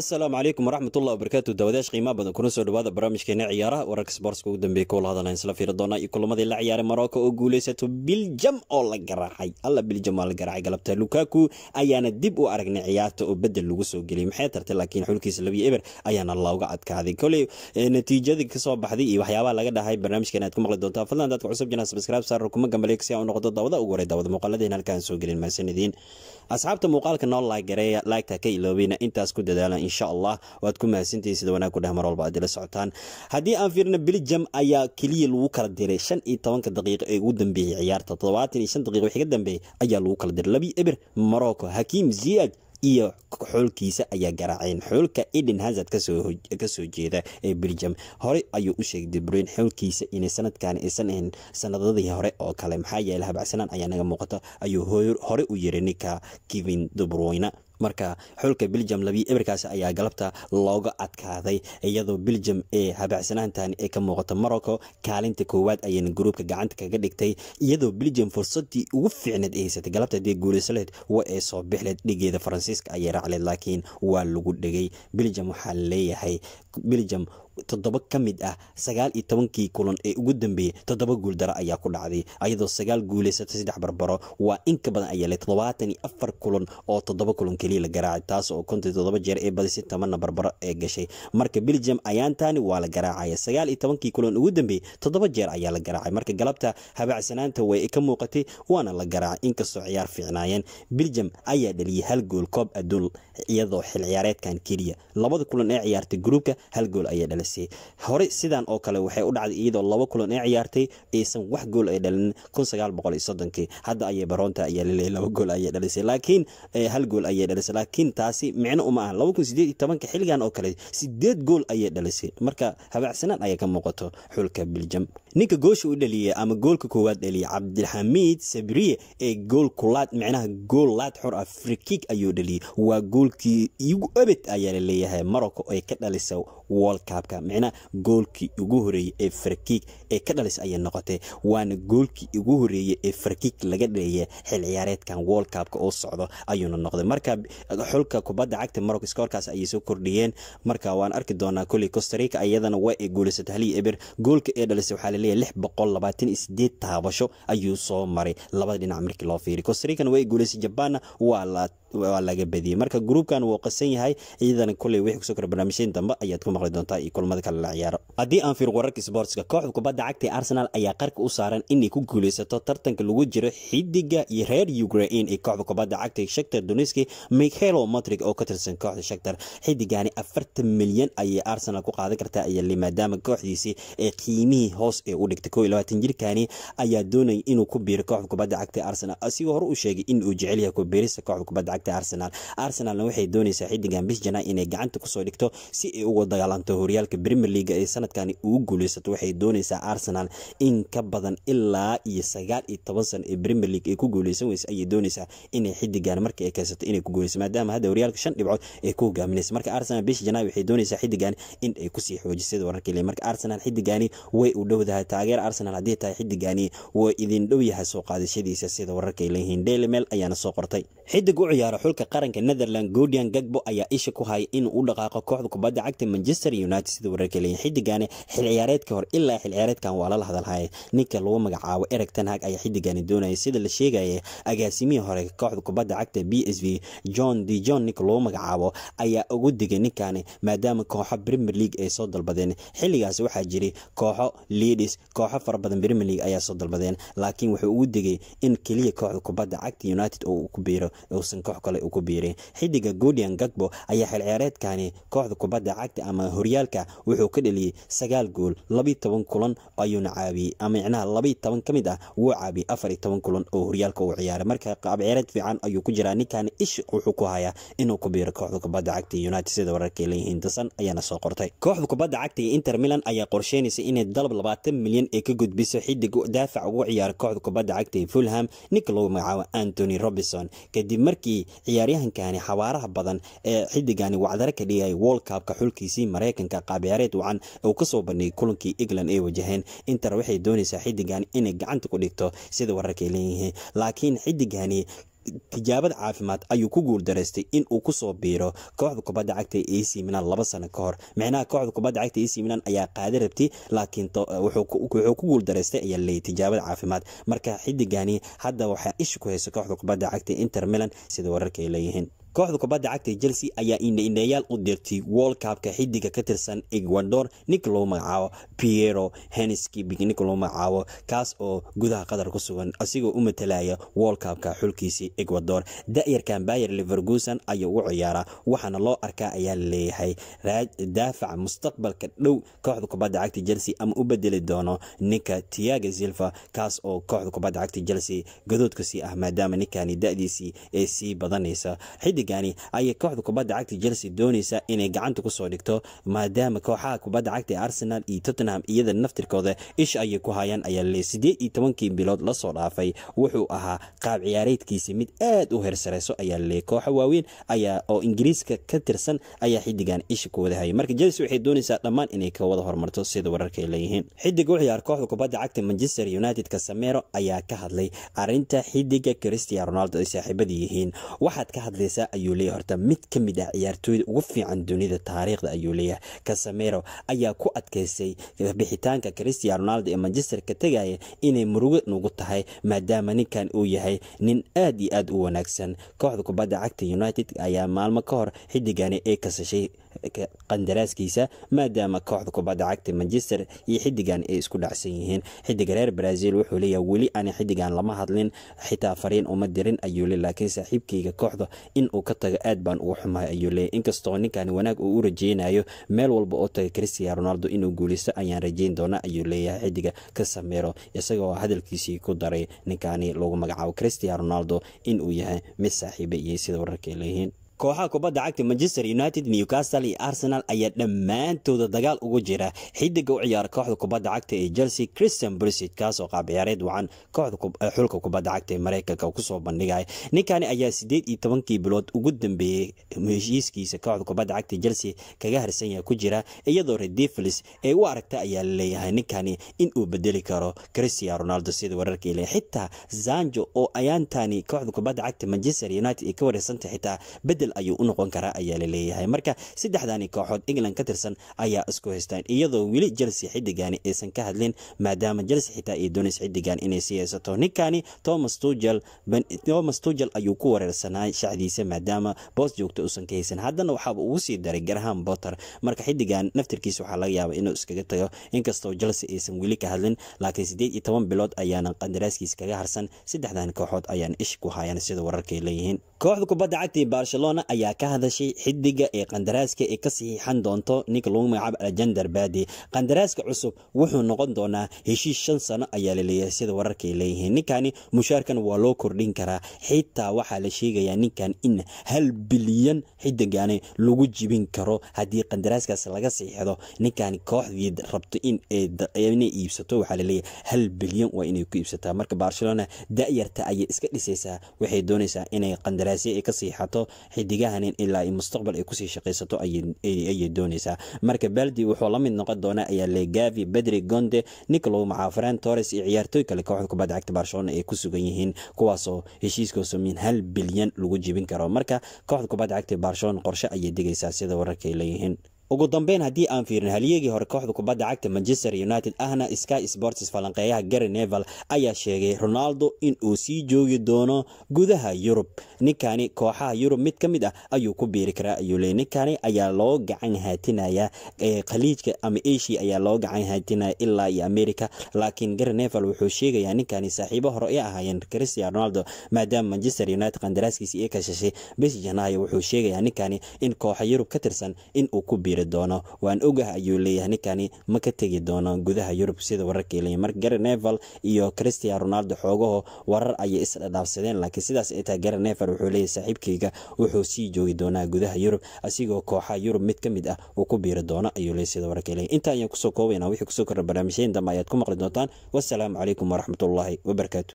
asalaamu calaykum waraxmat ullah wabarakaatu daawadayash qiimaha badan kuna soo dhawaada barnaamijkeena ciyaaraha wararka sboortska ugu dambeeyey kuwala hadalhayn isla fiiri doonaa iyo kulamadii la ciyaaray marocco oo guuleysato biljam oo la garaacay alla biljam waa la garaacay galabta lukaku ayaana dib u aragnay ciyaarta oo bedel lagu soo geliyay maxay tartay laakiin xulkiisa labiyo eber ayaana looga adkaaday koley eh, natiijadii kasoo baxday iyo waxyaabaha laga dhahay barnaamijkeen aad ku maqli doontaan fadlan dadka cusub jana subscribe saar kuma gambaleeg si aa u noqoto daawada ugu horay daawada muuqaaladeen halkaan soo gelin mahadsanideen asxaabta muuqaalka noo laagareeya laagta ka intaas ku dadaalan insha allah waad ku mahadsantihiin sida wanaag ku dheh mar walba aad ila socotaan haddii aan fiirino belgium ayaa keliya lagu kala diray shan iyo tobanka daqiiqo ee ugu dambeeyey ciyaarta toddobaatan iyo shan daqiiqo wixii ka dambeeyey ayaa lagu kala diray labi eber morocco hakiim ziyad iyo xoolkiisa ayaa garaaceen xoolka eden hazard kasoo jeeda ee belgium hore ayuu u sheegay dibrin xoolkiisa inay sanadkan aysan ahayn sanadadii hore oo kale maxaa yeeley habacsanaan ayaa naga muuqata ayuu hore u yiri ninka kevin dubruyna marka xulka beljam labiyo emirkaasi ayaa galabta looga adkaaday iyadoo beljam ee habaacsanaantan ee ka muuqata morocco kaalinta koowaad ayayna gruubka gacanta kaga dhigtay iyadoo beljam fursadii ugu fiicneed haysatay galabta dee guuleysaleed wa ee soo bixleed dhigeeda faransiiska ayay raacleed laakiin waa lagu dhegay beljam waxaa leeyahay beljam toddoba ka mid ah sagaal iyo tobankii kulan ee ugu dambeeyey toddoba guuldaro ayaa ku dhacday ayadoo sagaal guuleysatay saddex barbaro waa in ka badan ayaa leh toddobaatan iyo afar kulan oo toddoba kulan keliya la garaacay taas oo konton toddoba jeer ee badisay tobanna barbaro ee gashay marka belgium ayaantaani waa la garaacaya sagaal iyo tobankii kulan ugu dambeeyey toddoba jeer ayaa la garaacay marka galabta habacsanaanta way ka muuqatay waana la garaacay inkastoo ciyaar fiicnaayeen belgium ayaa dhaliyay hal gool koob aduun iyadoo xil ciyaareedkan keliya labada kulan ee ciyaartay gruubka hal gool ayaa dhalay chelsea hore sidan oo kale waxay u dhacday iyadoo laba kulan ay ciyaartay aysan wax gool ay dhalin hadda ayay baroonta ayaa laleeyahy laba gool ayay dhalisay laakiin eh, hal gool ayay dhalisay laakiin taasi micno uma aha xilligan oo kale sideed gool ayay dhalisay marka habaacsanaan ayay ka muuqato xulka biljam ninka goosha u dhaliyey ama goolka koowaad dhaliyey cabdilxamiid sabriye ee gool kulaad micnaha gool laad xor ah frikig ayuu dhaliyey waa goolkii igu abed ayaa laleeyahay marocco ay ka dhalisay wolkabka micnaa goolkii ugu horeeyey ee farkiig ee ka dhalis ayay noqotay waana goolkii ugu horeeyey ee farkiig laga dhaleeya xil ciyaareedkan wolkabka oo socdo ayuuna noqday marka xulka kubadda cagta maroc iskoorkaas ayay soo kordhiyeen marka waan arki doonaa koley costarica iyadana waa ay guulaysatay halii eber goolka ee dhalisay waxaa laleeyahay lix boqol labaatan iyo taabasho ayuu soo maray labada dhinac markii loo fiiriy costaricana waa ay guulaysay jabaanna waa laga badiyey marka gruubkan wuu qasan yahay ciidana koley wixii kusoo kora barnaamijyadan dambe ayaad ku maqli doontaa iyo kulamada kale la ciyaaro haddii aan fiir wararka sboortska kooxda kubadda cagta ee arsenal ayaa qarka u saaran inay ku guuleysato tartanka lagu jiro xidiga reer ukrain ee kooxda kubadda cagta shaktar doniski michaelo matrig oo ka tirsan kooxda shaktar xidigani afartan milyan ayay arsenal ku qaadan kartaa ayali maadaama kooxdiisii ee qiimihii hoos ee u dhigtay koo labaatan jirkani ayaa doonaya inuu ku biiro kooxda kubadda cagta ee arsenal asigoo hore u sheegay in uu jecel yahay ku kooxda kubadda cagta ee arsenal arsenalna waxay doonaysaa xidigan bis janaa inay gacanta kusoo dhigto si ay uga daga dagaalanta horyaalka premier leaga ee sanadkani ugu guuleysato waxay dooneysaa arsenal in ka badan ilaa iyo sagaal iyo toban san ee premier league ay ku guuleysan weysa ayay dooneysaa inay xidigan markii ay kaysato inay ku guuleysa maadaama hadda horyaalka shan dhibcood ay ku hogaaminaysa marka arsenal bisha janaay waxay dooneysaa xidigan in ay kusii xoojisada wararkii marka arsenal xidigani way u dhowdahay taageer arsenal haddii tahay xidigani waa idin dhow yahay soo qaadashadiisa sida wararkay leeyihiin daily mail ayaana soo qortay xidig u ciyaara xulka qaranka netherland gordian gagbo ayaa isha ku haya inuu u dhaqaaqo kooxda kubadda cagta manchester manchester united sida wararka leeyiin xidigani xil ciyaareedka hor ilaa xil ciyaareedkan waa lala hadalhaya ninka lagu magacaabo ereg tanhag ayaa xidigani doonaya sida la sheegaya agaasimihii hore kooxda kubadda cagta b s v john d john ninka lagu magacaabo ayaa ugu digay ninkani maadaama kooxo premier league ay soo dalbadeen xilligaasi waxaa jiray kooxo liidis kooxo fara badan premier league ayaa soo dalbadeen laakiin wuxuu ugu digay in keliya kooxda kubadda cagta united uu ku biiro uusan koox kale uu ku xidiga guudian gagbo ayaa xil ciyaareedkani kooxda kubadda cagta ama ama horyaalka wuxuu ka dheliyey sagaal gool labiy toban kulan ayuuna caabiyey micnaha labiy toban ka mid ah wuu caabiyey afariy toban kulan oo horyaalka uu ciyaaray marka qaabciyaareed fiican ayuu ku jiraa ninkan ish wuxuu ku hayaa inuu ku biiro kooxda kubadda cagta united sida wararkay leeyihiin dasan ayaana soo qortay kooxda kubadda cagta ee inter milan ayaa qorsheynaysa inay dalab labaatan milyan ee ka gudbiso xidig daafac ugu ciyaara kooxda kubadda cagta ee fulham ninka lagu magacaabo antony robinson kadib markii ciyaaryahankani xabaaraha badan ee xidigani wacdaro ka dhigaya world cupka xulkiisii maraykanka qaabiyareed wacan uu kasoo bandhigay kulankii england ay wajaheen inter waxay doonaysaa xidigan inay gacanta ku dhigto sida wararka leeyihiin laakiin xidigani tijaabad caafimaad ayuu ku guuldaraystay in kusoo biiro kooxda kubadda cagta ee ac milan laba sano ka hor micnaha kooxda kubadda cagta ac milan ayaa qaada rabtay laakiin wuxuu ku guuldaraystay ayaa leeyay tijaabad caafimaad marka xidigani hadda waxaa isha ku haysa kooxda kubadda cagta inter milan sida wararka leeyihiin kooxda kubadda cagta ee chelsea ayaa indha-indhayaal u dirtay wolkabka xidiga ka tirsan ecuador ninka lagu magacaabo piero henskibig ninka lagu magacaabo kaas oo gudaha qatar ku sugan asigoo u matalaya wolkabka xulkiisii ecuador da-yarkan bayer liverguson ayuu u ciyaaraa waxaana loo arkaa ayaa laleeyahay daafaca mustaqbalka dhow kooxda kubadda cagta chelsea ama u bedeli doono ninka tiaga silva kaas oo kooxda kubadda cagta chelsea gadoodka sii ah maadaama ninkani da-diisii ee sii badanaysa xidig xilligani ayay kooxda kubadda cagta chelsea doonaysa inay gacanta kusoo dhigto maadaama kooxaha kubadda cagta ee arsenal iyo tottenham iyada naftirkooda ish ayay ku hayaan ayaa le siddeed iyo tobankii bilood lasoo dhaafay wuxuu ahaa qaab ciyaareedkiisa mid aad u hersarayso ayaa le kooxa waaweyn ayaa oo ingiriiska ka tirsan ayaa xiddigan isha ku wada hayay marka chelsea waxay doonaysaa dhammaan inay ka wada hormarto sida wararka ay leeyihiin xiddiga u ciyaar kooxda kubadda cagta manchester united kasamero ayaa ka hadlay arinta xidiga christian ronaldo ay saaxiibada yihiin waxaad ka hadlaysaa ayuu leeyahy horta mid ka mid ah ciyaartooyda ugu fiican dunida taariikhda ayuu leeyahay casamero ayaa ku adkaysay bixitaanka christian ronaldo ee manchester ka tegaya inay murugo nugu tahay maadaama ninkan uu yahay nin aad iyo aad u wanaagsan kooxda kubadda cagta united ayaa maalmo ka hor xiddigani ay kasashay qandaraaskiisa maadaama kooxda kubadda cagta manchester iyo xidigan ay isku dhacsan yihiin xidiga reer brazil wuxuu leeyahay weli aan xidigan lama hadlin xitaa fariin uma dirin ayuu le laakiin saaxiibkayga kooxda in uu ka tago aad baan ugu xumahay ayuu leeya inkastoo ninkan wanaag uu u rajeynayo meel walba oo taga christian ronaldo inuu guulisto ayaan rajeyn doonaa ayuu leeyahay xidiga kasameero isagoo hadalkiisii ku daray ninkaani lagu magacaabo christian ronaldo inuu yahay mid saaxiiba iyo sida wararka leeyihiin kooxaha kubadda cagta manchester united newcastle iyo arsenal ayaa dhammaantooda dagaal ugu jira xidiga u ciyaara kooxda kubadda cagta ee chelsea christian bursid kaasoo qaab ciyaareed wacan kooxda eh, xulka kubadda cagta ee mareykanka kusoo bandhigaya ninkani ayaa siddeed iyo tobankii bilood ugu dambeeyey heshiiskiisa kooxda kubadda cagta chelsea kaga harsanya ku jira iyadoo rediflis ee u aragta ayaa laleeyahay ninkani inuu bedeli karo christian ronaldo sida wararka xitaa zanjo oo ayaantani kooxda kubadda cagta manchester united ay ka wareysantay xitaa isbedel ayuu u noqon karaa ayaa la leeyahay marka saddexdani kooxood england ka tirsan ayaa isku haystaan iyadoo weli chelsea xidigani aysan ka hadlin maadaama chelsea xitaa ay doonays xidigan inay sii haysato ninkani thomas tugel ayuu ku wareersanaa shacdiisa maadaama boos joogta uusan ka haysan haddana waxaaba ugu sii daray garham botter marka xidigan naftirkiisa waxaa laga yaaba inuu iskaga tago inkastoo chelsea aysan weli ka hadlin laakiin siddeed iyo toban bilood ayaana qandaraaskiisa kaga harsan saddexdan kooxood ayaan ish ku hayaan sida wararkay leeyihiin kooxda kubadda cagtii barcelona barcelona ayaa ka hadashay xidiga ee qandaraaska ay ka saxiixan doonto ninka lagu magacaabo ah alexander badi qandaraaska cusub wuxuu noqon doonaa heshiis shan sano ayaa laleeyahay sida wararka leeyihiin ninkani mushaarkan waa loo kordhin karaa xitaa waxaa la sheegayaa ninkan in hal bilyan xidigani lagu jibin karo haddii qandaraaskaas laga saxiixdo ninkani kooxdii rabto inay iibsato waxaa laleeyahay hal bilyan waa inay ku iibsataa marka barcelona da ayay iska dhisaysaa waxay doonaysaa inay qandaraasyo ay ka saxiixato xidigahanin ilaa mustaqbal ay kusii shaqeysato ayay dooneysaa marka baldi wuxuu lamid noqon doonaa ayaa legavi bedri gonde nicolo macaafreen torres iyo ciyaartooy kale kooxda kubadda cagta barcelona ay ku sugan yihiin kuwaasoo heshiiskoosa min hal bilyan lagu jibin karo marka kooxda kubadda cagta barcelona qorshe ayay degaysaa sida wararka ay leeyihiin ugu dambeyn haddii aan fiirin halyeegii hore kooxda kubadda cagta manchester united ahna sky sports falanqeeyaha gary nevel ayaa sheegay ronaldo in uu sii joogi doono gudaha yurub ninkani kooxaha yurub mid ka mid ah ayuu ku biiri karaa ayuu leey ninkani ayaa loo gacan haatinayaa khaliijka ama asia ayaa loo gacan haatinaya ilaa iyo america laakiin gary nevel wuxuu sheegayaa ninkani saaxiibo hore ay ahaayeen christian ronaldo maadaama manchester united qandaraaskiisii ay ka shashay janaayo wuxuu sheegayaa ninkani in kooxa yurub ka tirsan in ku biiro biiri doono waan ogah ayuu leeyahay ninkani ma ka tegi doono gudaha yurub sida wararkii leeyahy mar gary nevel iyo cristian ronaldo xoogaho warar ayay isdhadhaafsadeen laakiin sidaas ay tahay gary nevel wuxuu leeyahy saaxiibkayga wuxuu sii joogi doonaa gudaha yurub asigoo kooxaha yurub mid ka mid ah uu ku biiri doono ayuu leeyahy sida wararkii leeyahy inta ayaan kusoo koobaynaa wixii kusoo kordha barnaamijyadan dambe ayaad ku maqli doontaan wassalaamu calaykum waraxmatullaahi wabarakaatu